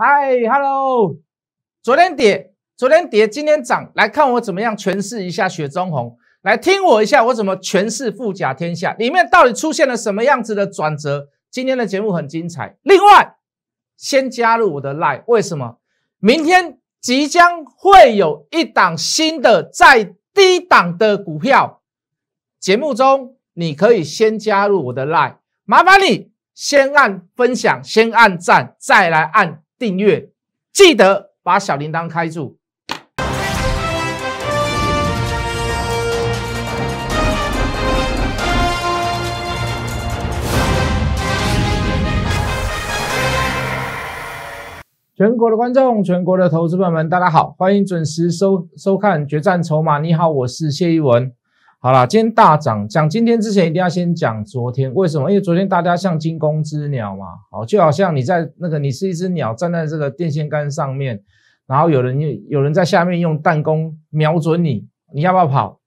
嗨，Hello，昨天跌，昨天跌，今天涨，来看我怎么样诠释一下《雪中红》，来听我一下，我怎么诠释《富甲天下》里面到底出现了什么样子的转折？今天的节目很精彩。另外，先加入我的 l i n e 为什么？明天即将会有一档新的在低档的股票节目中，你可以先加入我的 l i n e 麻烦你先按分享，先按赞，再来按。订阅，记得把小铃铛开住。全国的观众，全国的投资朋友们，大家好，欢迎准时收收看《决战筹码》。你好，我是谢一文。好了，今天大涨。讲今天之前，一定要先讲昨天。为什么？因为昨天大家像惊弓之鸟嘛。好，就好像你在那个，你是一只鸟站在这个电线杆上面，然后有人有人在下面用弹弓瞄准你，你要不要跑？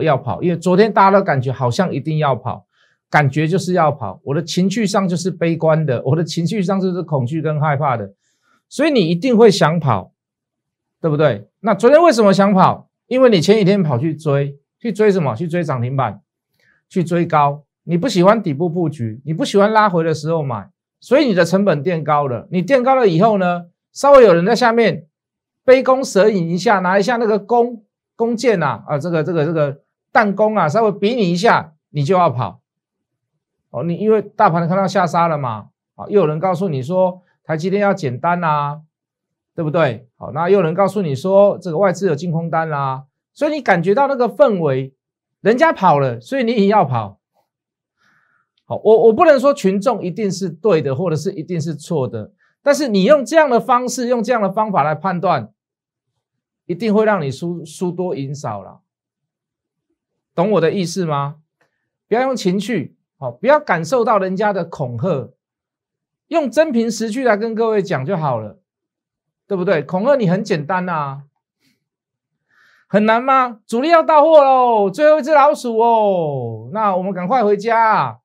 要跑，因为昨天大家都感觉好像一定要跑，感觉就是要跑。我的情绪上就是悲观的，我的情绪上就是恐惧跟害怕的，所以你一定会想跑，对不对？那昨天为什么想跑？因为你前几天跑去追。去追什么？去追涨停板，去追高。你不喜欢底部布局，你不喜欢拉回的时候买，所以你的成本垫高了。你垫高了以后呢，稍微有人在下面杯弓蛇影一下，拿一下那个弓弓箭呐，啊，这个这个这个弹弓啊，稍微比你一下，你就要跑。哦，你因为大盘看到下杀了嘛，啊，又有人告诉你说台积电要减单啊，对不对？好，那又有人告诉你说这个外资有净空单啦。所以你感觉到那个氛围，人家跑了，所以你也要跑。好，我我不能说群众一定是对的，或者是一定是错的，但是你用这样的方式，用这样的方法来判断，一定会让你输输多赢少了。懂我的意思吗？不要用情绪，好，不要感受到人家的恐吓，用真凭实据来跟各位讲就好了，对不对？恐吓你很简单啊。很难吗？主力要到货喽，最后一只老鼠哦。那我们赶快回家，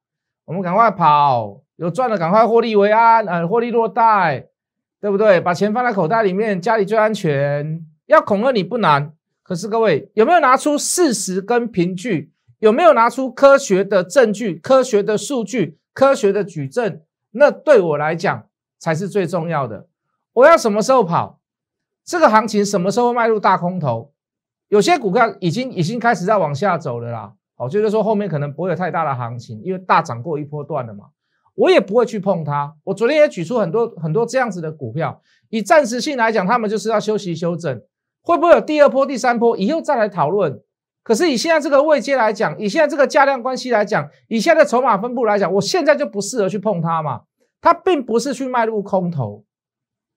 我们赶快跑，有赚的赶快获利为安，呃，获利落袋，对不对？把钱放在口袋里面，家里最安全。要恐吓你不难，可是各位有没有拿出事实跟凭据？有没有拿出科学的证据、科学的数据、科学的举证？那对我来讲才是最重要的。我要什么时候跑？这个行情什么时候迈入大空头？有些股票已经已经开始在往下走了啦，哦，就是说后面可能不会有太大的行情，因为大涨过一波段了嘛。我也不会去碰它。我昨天也举出很多很多这样子的股票，以暂时性来讲，他们就是要休息修整，会不会有第二波、第三波？以后再来讨论。可是以现在这个位阶来讲，以现在这个价量关系来讲，以现在筹码分布来讲，我现在就不适合去碰它嘛。它并不是去迈入空头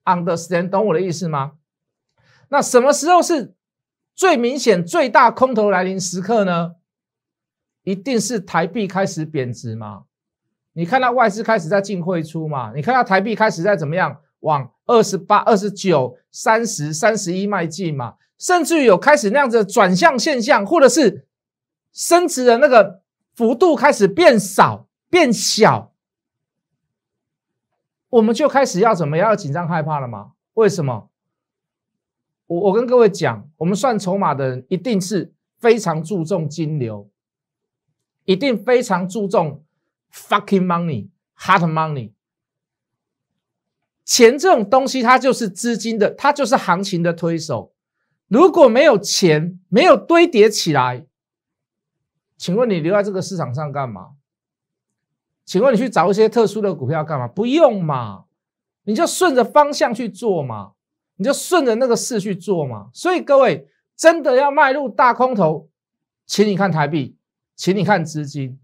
，understand？懂我的意思吗？那什么时候是？最明显、最大空头来临时刻呢，一定是台币开始贬值嘛？你看到外资开始在进汇出嘛？你看到台币开始在怎么样往二十八、二十九、三十、三十一迈进嘛？甚至于有开始那样子转向现象，或者是升值的那个幅度开始变少、变小，我们就开始要怎么样？要紧张、害怕了吗？为什么？我我跟各位讲，我们算筹码的人一定是非常注重金流，一定非常注重 fucking money, hard money。钱这种东西，它就是资金的，它就是行情的推手。如果没有钱，没有堆叠起来，请问你留在这个市场上干嘛？请问你去找一些特殊的股票干嘛？不用嘛，你就顺着方向去做嘛。你就顺着那个势去做嘛。所以各位真的要迈入大空头，请你看台币，请你看资金，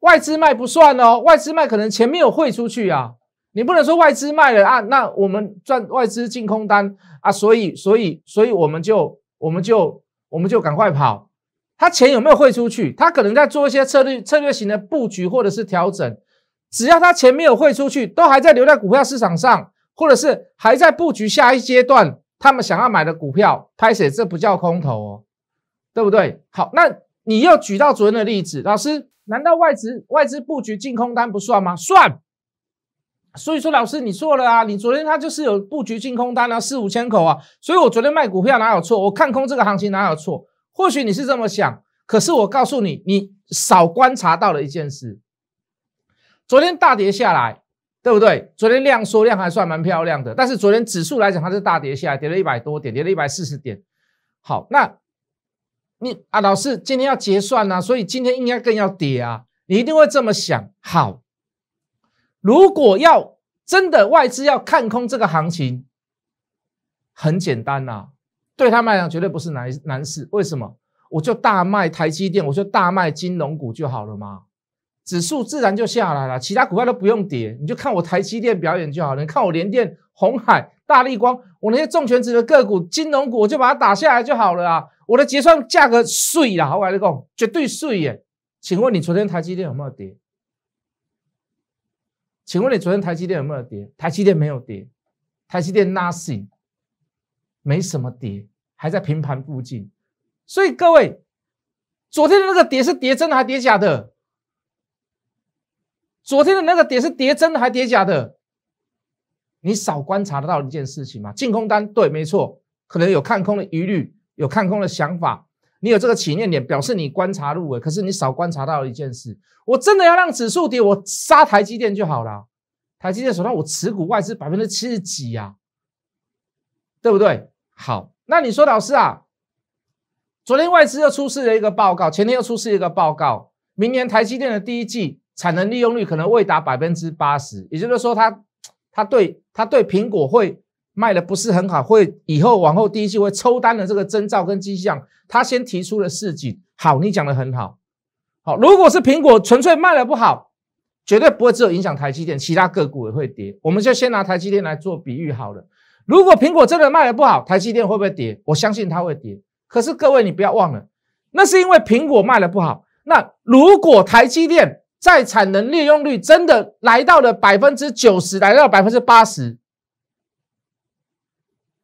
外资卖不算哦，外资卖可能前面有汇出去啊，你不能说外资卖了啊，那我们赚外资进空单啊，所以所以所以我们就我们就我们就赶快跑，他钱有没有汇出去？他可能在做一些策略策略型的布局或者是调整，只要他钱没有汇出去，都还在留在股票市场上。或者是还在布局下一阶段他们想要买的股票，拍写这不叫空头哦，对不对？好，那你又举到昨天的例子，老师，难道外资外资布局净空单不算吗？算。所以说，老师你错了啊，你昨天他就是有布局净空单，然四五千口啊，所以我昨天卖股票哪有错？我看空这个行情哪有错？或许你是这么想，可是我告诉你，你少观察到了一件事，昨天大跌下来。对不对？昨天量缩量还算蛮漂亮的，但是昨天指数来讲，它是大跌下来，跌了一百多点，跌了一百四十点。好，那你啊，老师今天要结算呢，所以今天应该更要跌啊，你一定会这么想。好，如果要真的外资要看空这个行情，很简单呐，对他们来讲绝对不是难难事。为什么？我就大卖台积电，我就大卖金融股就好了吗？指数自然就下来了，其他股票都不用跌，你就看我台积电表演就好了。你看我联电、红海、大力光，我那些重权值的个股、金融股，我就把它打下来就好了啊。我的结算价格碎了，各位，绝对碎耶！请问你昨天台积电有没有跌？请问你昨天台积电有没有跌？台积电没有跌，台积电 nothing，没什么跌，还在平盘附近。所以各位，昨天的那个跌是跌真的还跌假的？昨天的那个点是跌真的还跌假的？你少观察得到一件事情吗？进空单对，没错，可能有看空的疑虑，有看空的想法。你有这个起念点，表示你观察入尾。可是你少观察到一件事，我真的要让指数跌，我杀台积电就好了。台积电手上我持股外资百分之七十几呀，对不对？好，那你说老师啊，昨天外资又出示了一个报告，前天又出示一个报告，明年台积电的第一季。产能利用率可能未达百分之八十，也就是说，他，他对，他对苹果会卖的不是很好，会以后往后第一季会抽单的这个征兆跟迹象，他先提出了示警。好，你讲的很好，好，如果是苹果纯粹卖的不好，绝对不会只有影响台积电，其他个股也会跌。我们就先拿台积电来做比喻好了。如果苹果真的卖的不好，台积电会不会跌？我相信它会跌。可是各位你不要忘了，那是因为苹果卖的不好。那如果台积电，在产能利用率真的来到了百分之九十，来到百分之八十。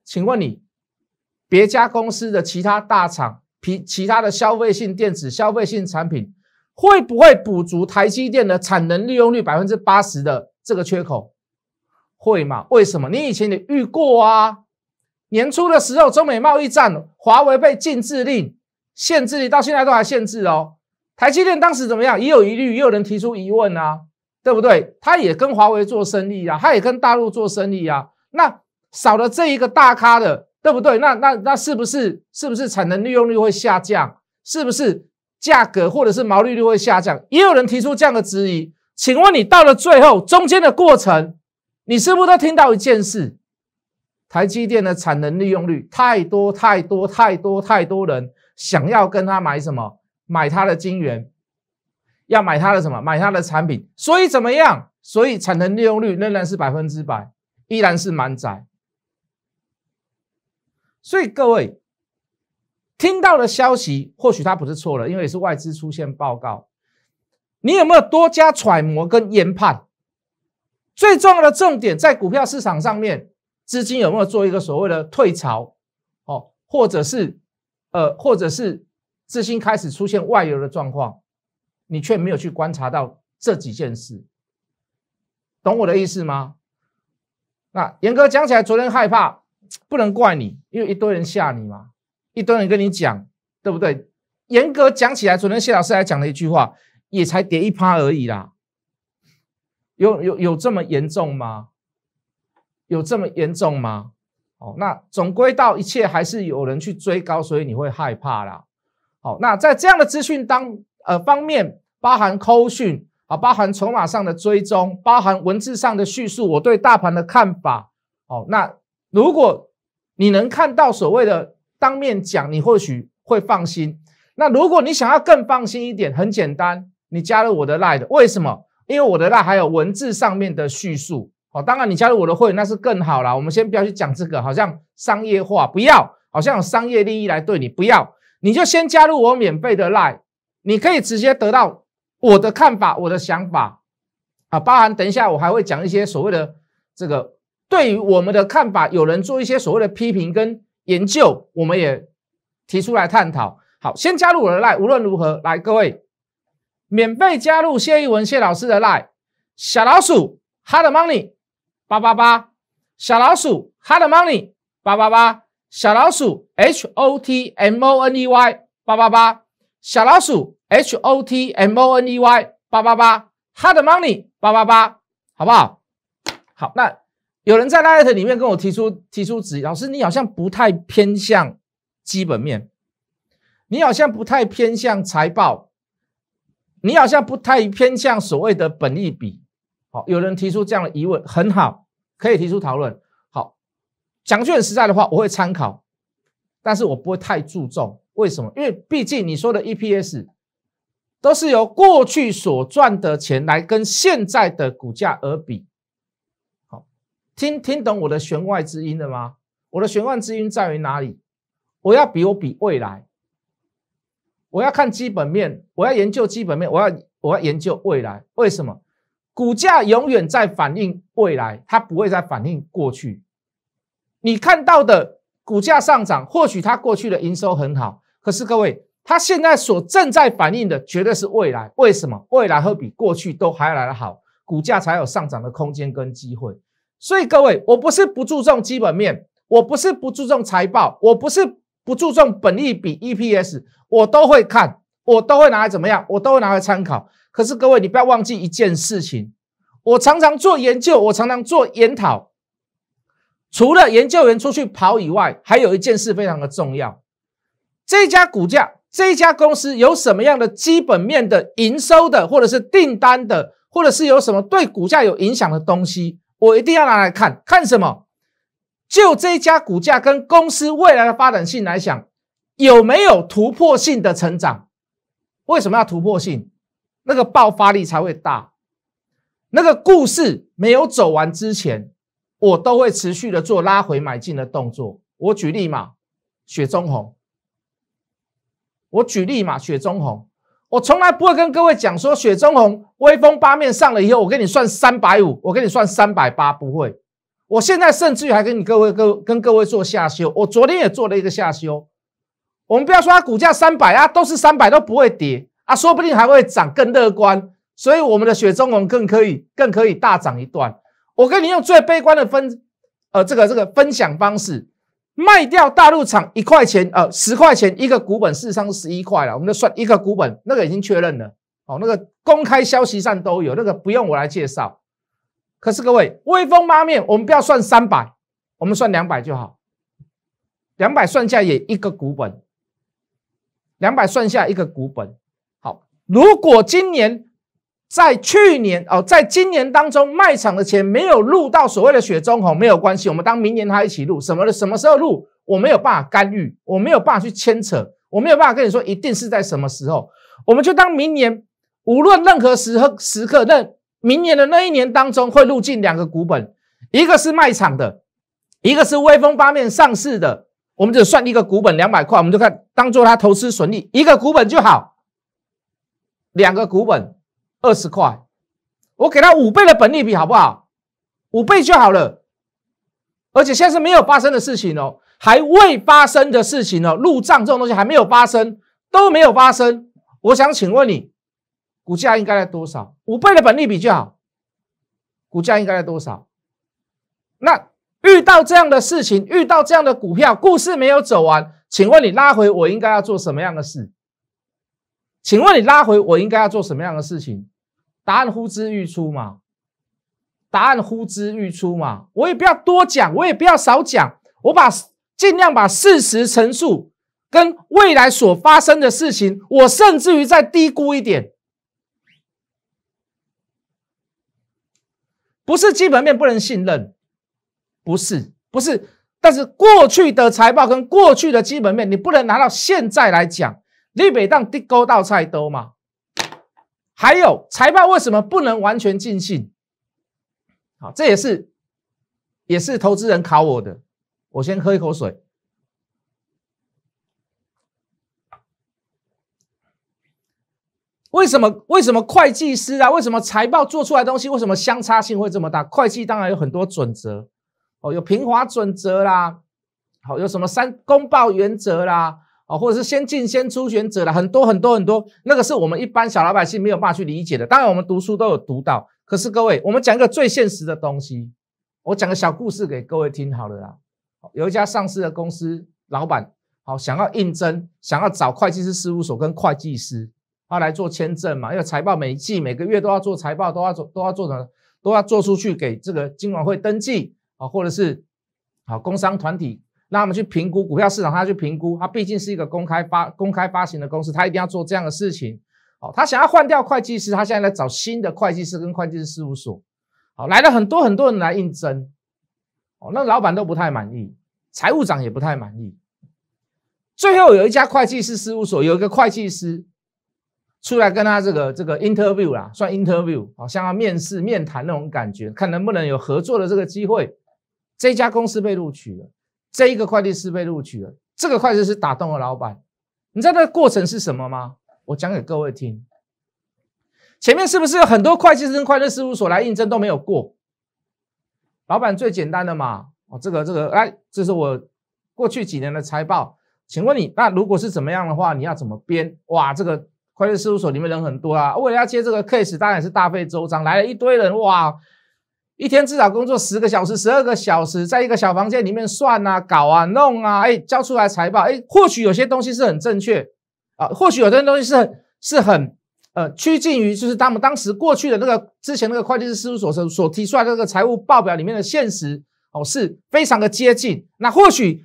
请问你，别家公司的其他大厂，其其他的消费性电子、消费性产品，会不会补足台积电的产能利用率百分之八十的这个缺口？会吗？为什么？你以前你遇过啊？年初的时候，中美贸易战，华为被禁制令、限制令，到现在都还限制哦。台积电当时怎么样？也有疑虑，也有人提出疑问啊，对不对？他也跟华为做生意啊，他也跟大陆做生意啊。那少了这一个大咖的，对不对？那那那是不是是不是产能利用率会下降？是不是价格或者是毛利率会下降？也有人提出这样的质疑。请问你到了最后中间的过程，你是不是都听到一件事？台积电的产能利用率太多太多太多太多人想要跟他买什么？买它的金元，要买它的什么？买它的产品。所以怎么样？所以产能利用率仍然是百分之百，依然是满载。所以各位听到的消息，或许它不是错了，因为是外资出现报告。你有没有多加揣摩跟研判？最重要的重点在股票市场上面，资金有没有做一个所谓的退潮？哦，或者是呃，或者是。资金开始出现外流的状况，你却没有去观察到这几件事，懂我的意思吗？那严格讲起来，昨天害怕不能怪你，因为一堆人吓你嘛，一堆人跟你讲，对不对？严格讲起来，昨天谢老师还讲了一句话，也才跌一趴而已啦，有有有这么严重吗？有这么严重吗？哦，那总归到一切还是有人去追高，所以你会害怕啦。好，那在这样的资讯当呃方面，包含口讯啊，包含筹码上的追踪，包含文字上的叙述，我对大盘的看法。哦，那如果你能看到所谓的当面讲，你或许会放心。那如果你想要更放心一点，很简单，你加入我的 LINE，为什么？因为我的 LINE 还有文字上面的叙述。哦，当然你加入我的会，那是更好啦。我们先不要去讲这个，好像商业化，不要，好像有商业利益来对你，不要。你就先加入我免费的 Lie，你可以直接得到我的看法、我的想法啊，包含等一下我还会讲一些所谓的这个对于我们的看法，有人做一些所谓的批评跟研究，我们也提出来探讨。好，先加入我的 Lie，无论如何来各位，免费加入谢一文谢老师的 Lie，小老鼠 Hard Money 八八八，小老鼠 Hard Money 八八八。小老鼠 H O T M O N E Y 八八八，小老鼠 H O T M O N E Y 八八八，Hard Money 八八八，好不好？好，那有人在 Light 里面跟我提出提出质疑，老师你好像不太偏向基本面，你好像不太偏向财报，你好像不太偏向所谓的本益比。好，有人提出这样的疑问，很好，可以提出讨论。讲句很实在的话，我会参考，但是我不会太注重。为什么？因为毕竟你说的 EPS 都是由过去所赚的钱来跟现在的股价而比。好，听听懂我的弦外之音了吗？我的弦外之音在于哪里？我要比我比未来，我要看基本面，我要研究基本面，我要我要研究未来。为什么？股价永远在反映未来，它不会再反映过去。你看到的股价上涨，或许它过去的营收很好，可是各位，它现在所正在反映的绝对是未来。为什么未来会比过去都还来得好？股价才有上涨的空间跟机会。所以各位，我不是不注重基本面，我不是不注重财报，我不是不注重本利比 EPS，我都会看，我都会拿来怎么样？我都会拿来参考。可是各位，你不要忘记一件事情，我常常做研究，我常常做研讨。除了研究员出去跑以外，还有一件事非常的重要。这家股价，这家公司有什么样的基本面的营收的，或者是订单的，或者是有什么对股价有影响的东西，我一定要拿来看。看什么？就这家股价跟公司未来的发展性来讲，有没有突破性的成长？为什么要突破性？那个爆发力才会大。那个故事没有走完之前。我都会持续的做拉回买进的动作。我举例嘛，雪中红。我举例嘛，雪中红。我从来不会跟各位讲说雪中红威风八面上了以后，我给你算三百五，我给你算三百八，不会。我现在甚至于还跟你各位各跟各位做下修。我昨天也做了一个下修。我们不要说它股价三百啊，都是三百都不会跌啊，说不定还会涨更乐观。所以我们的雪中红更可以更可以大涨一段。我跟你用最悲观的分，呃，这个这个分享方式卖掉大陆厂一块钱，呃，十块钱一个股本，事实上是十一块了。我们算一个股本，那个已经确认了，哦，那个公开消息上都有，那个不用我来介绍。可是各位，威风八面，我们不要算三百，我们算两百就好。两百算下也一个股本，两百算下一个股本。好，如果今年。在去年哦，在今年当中，卖场的钱没有入到所谓的雪中红，没有关系。我们当明年它一起入什么的，什么时候入，我没有办法干预，我没有办法去牵扯，我没有办法跟你说一定是在什么时候。我们就当明年，无论任何时刻时刻，那明年的那一年当中会入进两个股本，一个是卖场的，一个是威风八面上市的。我们只算一个股本两百块，我们就看当做它投资损益，一个股本就好，两个股本。二十块，我给他五倍的本利比好不好？五倍就好了。而且现在是没有发生的事情哦，还未发生的事情哦，入账这种东西还没有发生，都没有发生。我想请问你，股价应该在多少？五倍的本利比就好。股价应该在多少？那遇到这样的事情，遇到这样的股票，故事没有走完，请问你拉回我应该要做什么样的事？请问你拉回我应该要做什么样的事情？答案呼之欲出嘛，答案呼之欲出嘛，我也不要多讲，我也不要少讲，我把尽量把事实陈述跟未来所发生的事情，我甚至于再低估一点，不是基本面不能信任，不是不是，但是过去的财报跟过去的基本面，你不能拿到现在来讲，你每当的勾到菜多嘛。还有财报为什么不能完全尽信？好，这也是也是投资人考我的。我先喝一口水。为什么？为什么会计师啊？为什么财报做出来东西，为什么相差性会这么大？会计当然有很多准则，哦，有平滑准则啦，好，有什么三公报原则啦。啊，或者是先进先出选者的很多很多很多，那个是我们一般小老百姓没有办法去理解的。当然，我们读书都有读到。可是各位，我们讲一个最现实的东西，我讲个小故事给各位听好了啦。有一家上市的公司老板，好想要应征，想要找会计师事务所跟会计师，他来做签证嘛？因为财报每一季、每个月都要做财报，都要做，都要做成，都要做出去给这个金管会登记啊，或者是好工商团体。那我们去评估股票市场，他去评估，他毕竟是一个公开发公开发行的公司，他一定要做这样的事情。哦，他想要换掉会计师，他现在来找新的会计师跟会计师事务所。好，来了很多很多人来应征。哦，那老板都不太满意，财务长也不太满意。最后有一家会计师事务所有一个会计师出来跟他这个这个 interview 啦，算 interview 好，像要面试面谈那种感觉，看能不能有合作的这个机会。这家公司被录取了。这一个会计师被录取了，这个会计师打动了老板，你知道那过程是什么吗？我讲给各位听。前面是不是有很多会计师跟快乐事务所来应征都没有过？老板最简单的嘛，哦这个这个，哎，这是我过去几年的财报。请问你，那如果是怎么样的话，你要怎么编？哇，这个快计事务所里面人很多啊，为了要接这个 case，当然是大费周章，来了一堆人，哇。一天至少工作十个小时、十二个小时，在一个小房间里面算啊、搞啊、弄啊，哎，交出来财报，哎，或许有些东西是很正确啊，或许有些东西是很是很呃趋近于就是他们当时过去的那个之前那个会计师事务所所提出来那个财务报表里面的现实哦，是非常的接近。那或许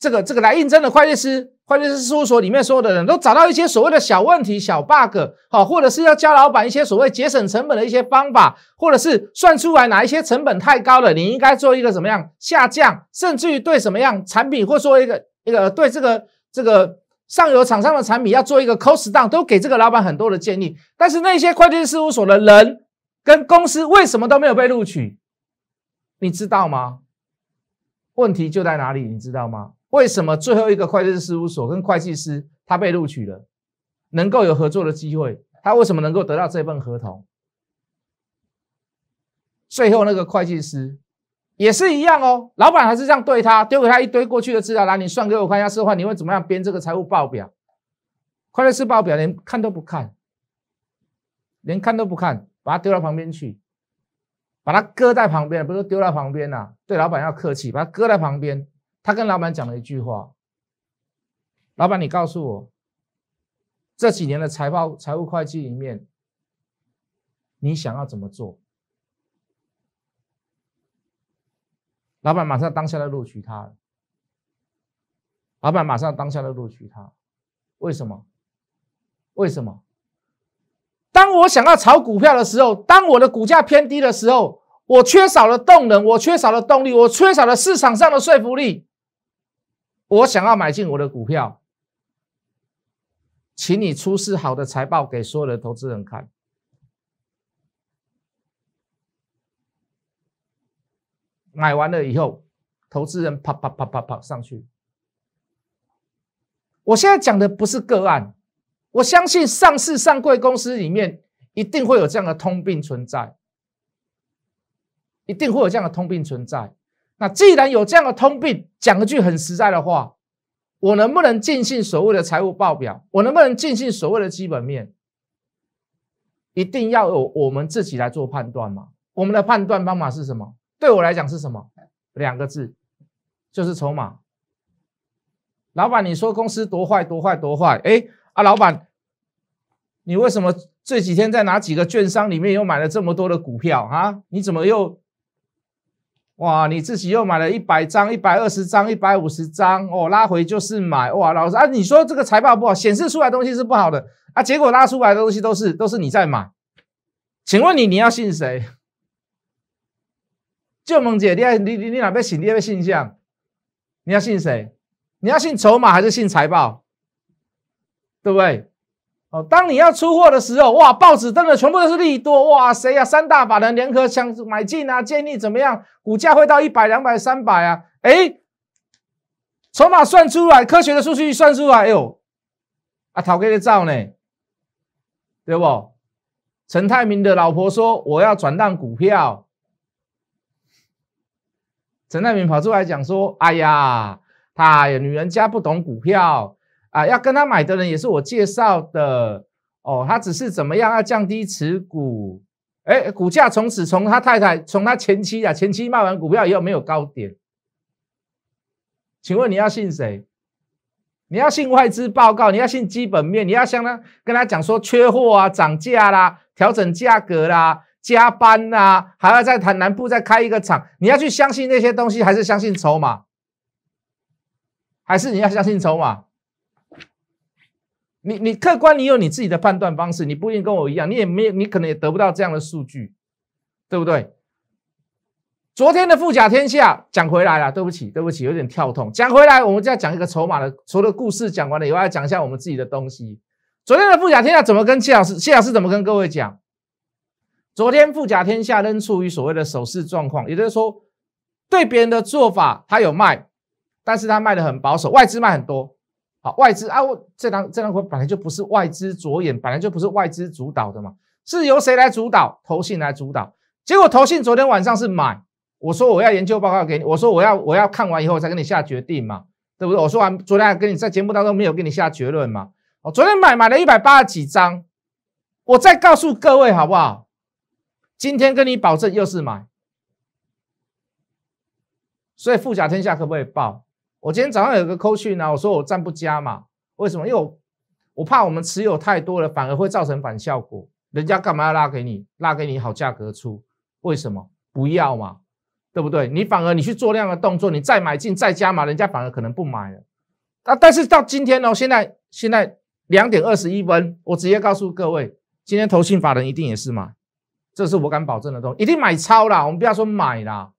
这个这个来应征的会计师。会计师事务所里面所有的人都找到一些所谓的小问题、小 bug，好，或者是要教老板一些所谓节省成本的一些方法，或者是算出来哪一些成本太高了，你应该做一个怎么样下降，甚至于对什么样产品或做一个一个对这个这个上游厂商的产品要做一个 cost down，都给这个老板很多的建议。但是那些会计师事务所的人跟公司为什么都没有被录取？你知道吗？问题就在哪里？你知道吗？为什么最后一个会计师事务所跟会计师他被录取了，能够有合作的机会？他为什么能够得到这份合同？最后那个会计师也是一样哦，老板还是这样对他，丢给他一堆过去的资料来，你算给我看一下，示范你会怎么样编这个财务报表？会计师报表连看都不看，连看都不看，把它丢到旁边去，把它搁在旁边，不是丢到旁边呢？对老板要客气，把它搁在旁边。他跟老板讲了一句话：“老板，你告诉我，这几年的财报、财务会计里面，你想要怎么做？”老板马上当下的录取他。老板马上当下的录取他，为什么？为什么？当我想要炒股票的时候，当我的股价偏低的时候，我缺少了动能，我缺少了动力，我缺少了市场上的说服力。我想要买进我的股票，请你出示好的财报给所有的投资人看。买完了以后，投资人啪啪啪啪啪上去。我现在讲的不是个案，我相信上市上柜公司里面一定会有这样的通病存在，一定会有这样的通病存在。那既然有这样的通病，讲一句很实在的话，我能不能尽信所谓的财务报表？我能不能尽信所谓的基本面？一定要有我们自己来做判断嘛？我们的判断方法是什么？对我来讲是什么？两个字，就是筹码。老板，你说公司多坏，多坏，多坏！哎，啊，老板，你为什么这几天在哪几个券商里面又买了这么多的股票啊？你怎么又？哇，你自己又买了一百张、一百二十张、一百五十张哦，拉回就是买哇，老师啊，你说这个财报不好，显示出来东西是不好的啊，结果拉出来的东西都是都是你在买，请问你你要信谁？就梦姐，你爱你你你哪边信？你爱信向？你要信谁？你要信筹码还是信财报？对不对？哦，当你要出货的时候，哇，报纸登的全部都是利多，哇，谁呀？三大法人联合抢买进啊，建议怎么样？股价会到一百、两百、三百啊？哎，筹码算出来，科学的数据算出来，哎呦，啊，头给的照呢，对不？陈泰明的老婆说我要转让股票，陈泰明跑出来讲说，哎呀，他女人家不懂股票。啊，要跟他买的人也是我介绍的哦，他只是怎么样要降低持股，哎，股价从此从他太太从他前妻啊，前妻卖完股票以后没有高点，请问你要信谁？你要信外资报告？你要信基本面？你要相当跟他讲说缺货啊，涨价啦，调整价格啦，加班啦，还要在谈南部再开一个厂？你要去相信那些东西，还是相信筹码？还是你要相信筹码？你你客观，你有你自己的判断方式，你不一定跟我一样，你也没你可能也得不到这样的数据，对不对？昨天的富甲天下讲回来了，对不起对不起，有点跳痛。讲回来，我们就要讲一个筹码的，除了故事讲完了以外，讲一下我们自己的东西。昨天的富甲天下怎么跟谢老师？谢老师怎么跟各位讲？昨天富甲天下仍处于所谓的守势状况，也就是说，对别人的做法他有卖，但是他卖的很保守，外资卖很多。好，外资啊，这张这张股本来就不是外资着眼，本来就不是外资主导的嘛，是由谁来主导？投信来主导。结果投信昨天晚上是买，我说我要研究报告给你，我说我要我要看完以后再给你下决定嘛，对不对？我说完昨天跟你在节目当中没有跟你下结论嘛，我昨天买买了一百八十几张，我再告诉各位好不好？今天跟你保证又是买，所以富甲天下可不可以报？我今天早上有个扣 u 呢，我说我暂不加嘛，为什么？因为我我怕我们持有太多了，反而会造成反效果。人家干嘛要拉给你？拉给你好价格出？为什么不要嘛？对不对？你反而你去做那样的动作，你再买进再加嘛，人家反而可能不买了。那但是到今天哦，现在现在两点二十一分，我直接告诉各位，今天投信法人一定也是买，这是我敢保证的东西，一定买超啦，我们不要说买啦，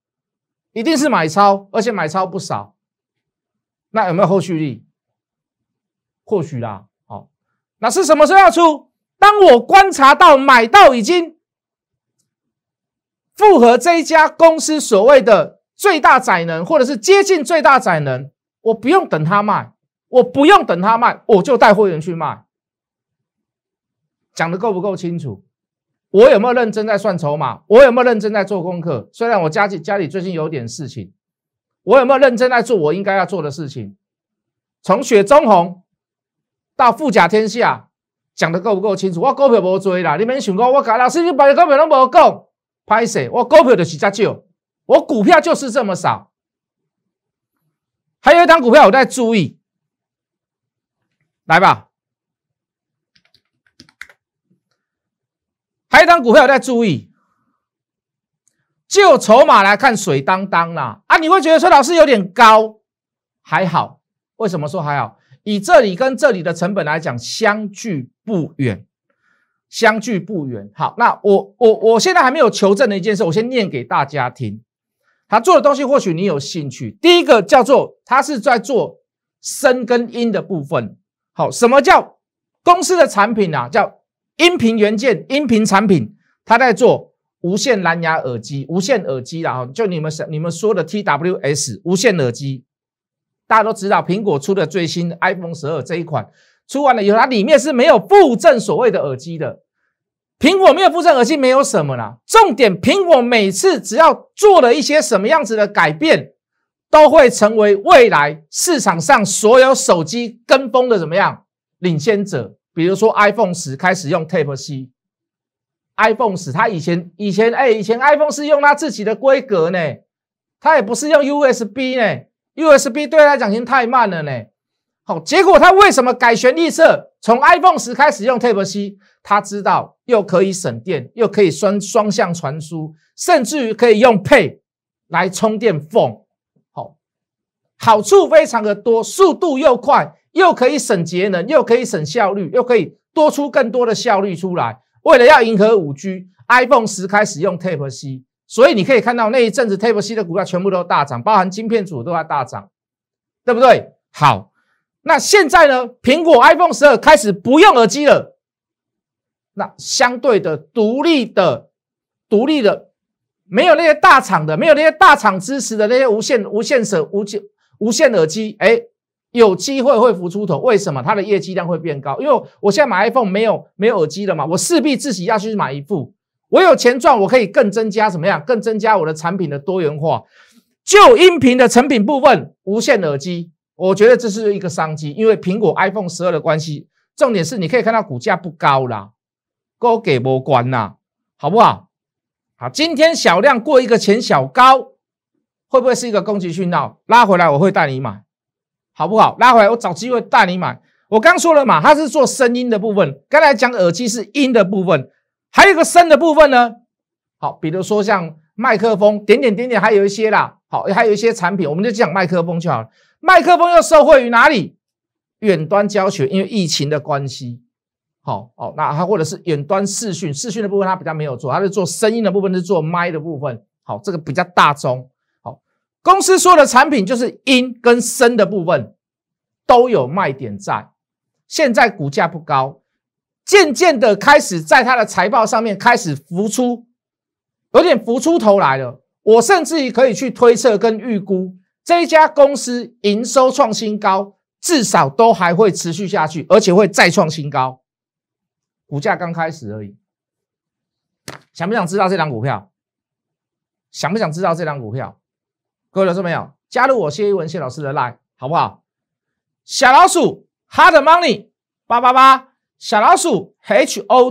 一定是买超，而且买超不少。那有没有后续力？或许啦。好，那是什么时候要出？当我观察到买到已经符合这一家公司所谓的最大载能，或者是接近最大载能，我不用等他卖，我不用等他卖，我就带会员去卖。讲的够不够清楚？我有没有认真在算筹码？我有没有认真在做功课？虽然我家家家里最近有点事情。我有没有认真在做我应该要做的事情？从雪中红到富甲天下，讲的够不够清楚？我股票不有做啦，你们想过我跟老师一百股票拢没有讲，拍死！我股票就是这少，我股票就是这么少。还有一档股票我在注意，来吧，还有一档股票我在注意。就筹码来看，水当当啦啊！你会觉得说老师有点高，还好。为什么说还好？以这里跟这里的成本来讲，相距不远，相距不远。好，那我我我现在还没有求证的一件事，我先念给大家听。他做的东西或许你有兴趣。第一个叫做他是在做声跟音的部分。好，什么叫公司的产品啊？叫音频元件、音频产品，他在做。无线蓝牙耳机、无线耳机，然后就你们想你们说的 TWS 无线耳机，大家都知道，苹果出的最新 iPhone 十二这一款出完了以后，它里面是没有附赠所谓的耳机的。苹果没有附赠耳机没有什么啦，重点苹果每次只要做了一些什么样子的改变，都会成为未来市场上所有手机跟风的怎么样领先者。比如说 iPhone 十开始用 Type C。iPhone 十，它以前以前哎，以前 iPhone 是用它自己的规格呢，它也不是用 USB 呢，USB 对它讲经太慢了呢。好，结果它为什么改旋立色？从 iPhone 十开始用 Type C，它知道又可以省电，又可以双双向传输，甚至于可以用 Pay 来充电 Phone。好，好处非常的多，速度又快，又可以省节能，又可以省效率，又可以多出更多的效率出来。为了要迎合五 G，iPhone 十开始用 Type C，所以你可以看到那一阵子 Type C 的股票全部都大涨，包含晶片组都在大涨，对不对？好，那现在呢？苹果 iPhone 十二开始不用耳机了，那相对的独立的、独立的，没有那些大厂的、没有那些大厂支持的那些无线、无线手无线无线耳机，哎。有机会会浮出头，为什么？它的业绩量会变高，因为我现在买 iPhone 没有没有耳机了嘛，我势必自己要去买一副。我有钱赚，我可以更增加怎么样？更增加我的产品的多元化。就音频的成品部分，无线耳机，我觉得这是一个商机，因为苹果 iPhone 十二的关系。重点是你可以看到股价不高啦，高给波关啦，好不好？好，今天小量过一个前小高，会不会是一个攻击讯号？拉回来我会带你买。好不好？拉回来，我找机会带你买。我刚说了嘛，它是做声音的部分。刚才讲耳机是音的部分，还有一个声的部分呢。好，比如说像麦克风，点点点点，还有一些啦。好，还有一些产品，我们就讲麦克风就好。了。麦克风又受惠于哪里？远端教学，因为疫情的关系。好好，那它或者是远端视讯，视讯的部分它比较没有做，它是做声音的部分，是做麦的部分。好，这个比较大众。公司所有的产品就是音跟声的部分都有卖点在，现在股价不高，渐渐的开始在它的财报上面开始浮出，有点浮出头来了。我甚至于可以去推测跟预估，这一家公司营收创新高，至少都还会持续下去，而且会再创新高。股价刚开始而已。想不想知道这张股票？想不想知道这张股票？各位老师没有？加入我谢一文谢老师的 Lie，n 好不好？小老鼠 h a r d Money 八八八，小老鼠 Hot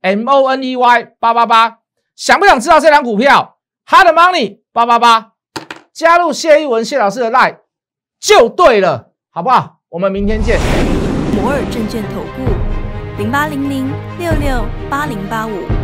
Money 八八八，想不想知道这两股票？h r d Money 八八八，加入谢一文谢老师的 Lie n 就对了，好不好？我们明天见。摩尔证券投顾零八零零六六八零八五。